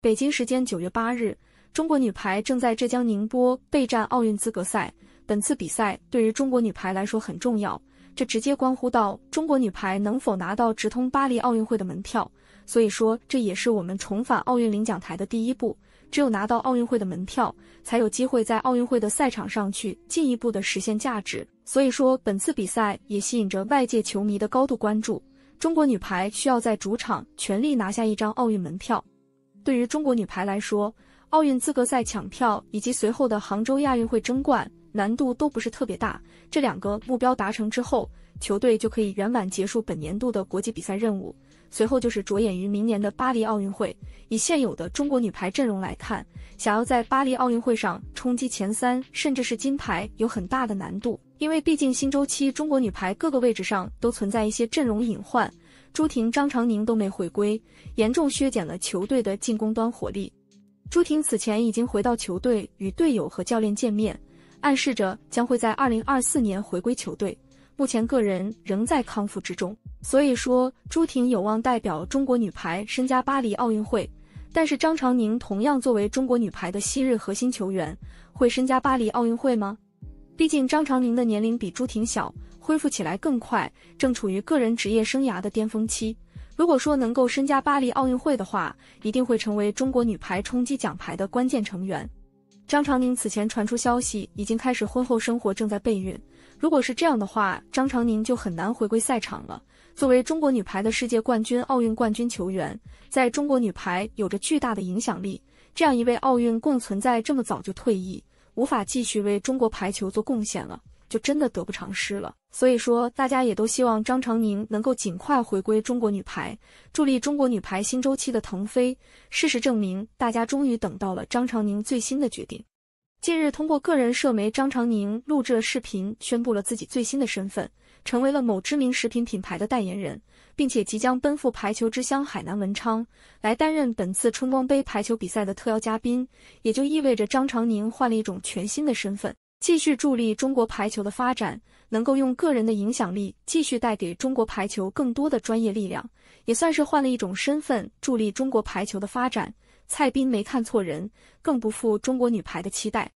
北京时间九月八日，中国女排正在浙江宁波备战奥运资格赛。本次比赛对于中国女排来说很重要，这直接关乎到中国女排能否拿到直通巴黎奥运会的门票。所以说，这也是我们重返奥运领奖台的第一步。只有拿到奥运会的门票，才有机会在奥运会的赛场上去进一步的实现价值。所以说，本次比赛也吸引着外界球迷的高度关注。中国女排需要在主场全力拿下一张奥运门票。对于中国女排来说，奥运资格赛抢票以及随后的杭州亚运会争冠难度都不是特别大。这两个目标达成之后，球队就可以圆满结束本年度的国际比赛任务。随后就是着眼于明年的巴黎奥运会。以现有的中国女排阵容来看，想要在巴黎奥运会上冲击前三甚至是金牌有很大的难度，因为毕竟新周期中国女排各个位置上都存在一些阵容隐患。朱婷、张常宁都没回归，严重削减了球队的进攻端火力。朱婷此前已经回到球队，与队友和教练见面，暗示着将会在二零二四年回归球队。目前个人仍在康复之中，所以说朱婷有望代表中国女排参加巴黎奥运会。但是张常宁同样作为中国女排的昔日核心球员，会参加巴黎奥运会吗？毕竟张常宁的年龄比朱婷小，恢复起来更快，正处于个人职业生涯的巅峰期。如果说能够身加巴黎奥运会的话，一定会成为中国女排冲击奖牌的关键成员。张常宁此前传出消息，已经开始婚后生活，正在备孕。如果是这样的话，张常宁就很难回归赛场了。作为中国女排的世界冠军、奥运冠军球员，在中国女排有着巨大的影响力。这样一位奥运共存在这么早就退役。无法继续为中国排球做贡献了，就真的得不偿失了。所以说，大家也都希望张常宁能够尽快回归中国女排，助力中国女排新周期的腾飞。事实证明，大家终于等到了张常宁最新的决定。近日，通过个人社媒，张常宁录制了视频，宣布了自己最新的身份。成为了某知名食品品牌的代言人，并且即将奔赴排球之乡海南文昌，来担任本次春光杯排球比赛的特邀嘉宾。也就意味着张常宁换了一种全新的身份，继续助力中国排球的发展，能够用个人的影响力继续带给中国排球更多的专业力量，也算是换了一种身份助力中国排球的发展。蔡斌没看错人，更不负中国女排的期待。